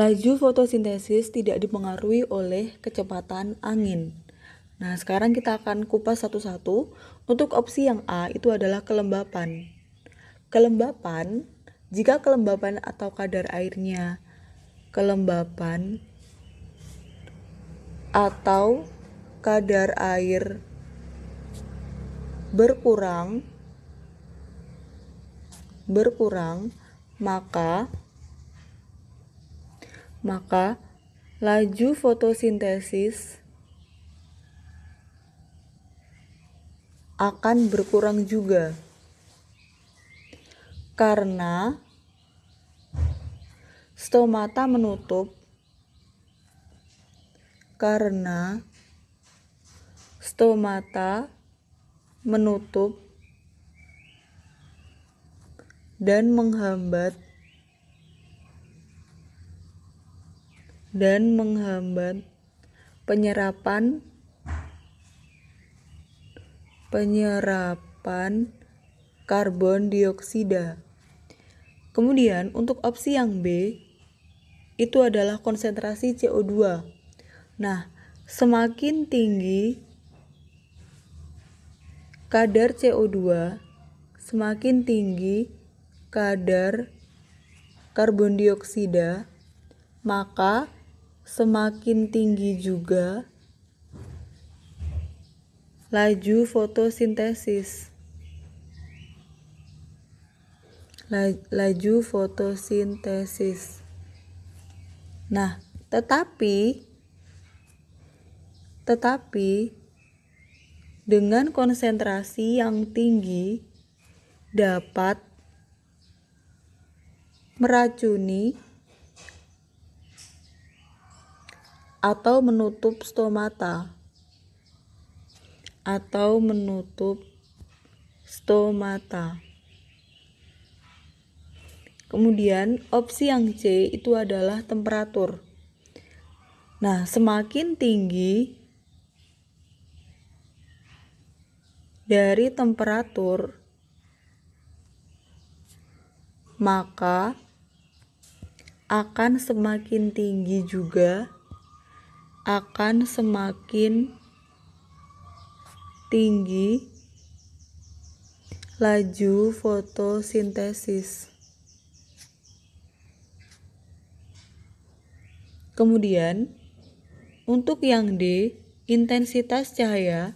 Laju fotosintesis tidak dipengaruhi oleh kecepatan angin. Nah, sekarang kita akan kupas satu-satu. Untuk opsi yang A itu adalah kelembapan. Kelembapan, jika kelembapan atau kadar airnya kelembapan atau kadar air berkurang berkurang maka maka laju fotosintesis akan berkurang juga karena stomata menutup karena stomata menutup dan menghambat dan menghambat penyerapan penyerapan karbon dioksida. Kemudian untuk opsi yang B itu adalah konsentrasi CO2. Nah, semakin tinggi kadar CO2, semakin tinggi kadar karbon dioksida, maka semakin tinggi juga laju fotosintesis. Laju fotosintesis. Nah, tetapi tetapi dengan konsentrasi yang tinggi dapat meracuni atau menutup stomata atau menutup stomata. Kemudian opsi yang C itu adalah temperatur. Nah, semakin tinggi dari temperatur maka akan semakin tinggi juga akan semakin tinggi laju fotosintesis. Kemudian, untuk yang D, intensitas cahaya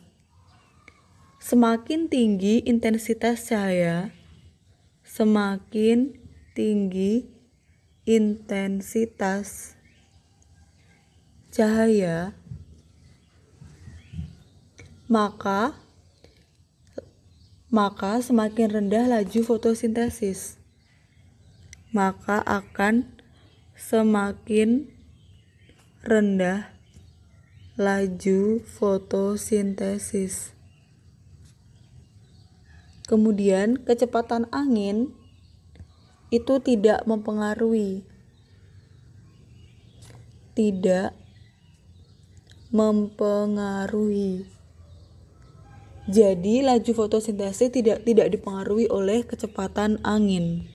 semakin tinggi intensitas cahaya, semakin tinggi intensitas cahaya, maka maka semakin rendah laju fotosintesis. Maka akan semakin rendah laju fotosintesis. Kemudian, kecepatan angin itu tidak mempengaruhi tidak mempengaruhi. Jadi laju fotosintesis tidak tidak dipengaruhi oleh kecepatan angin.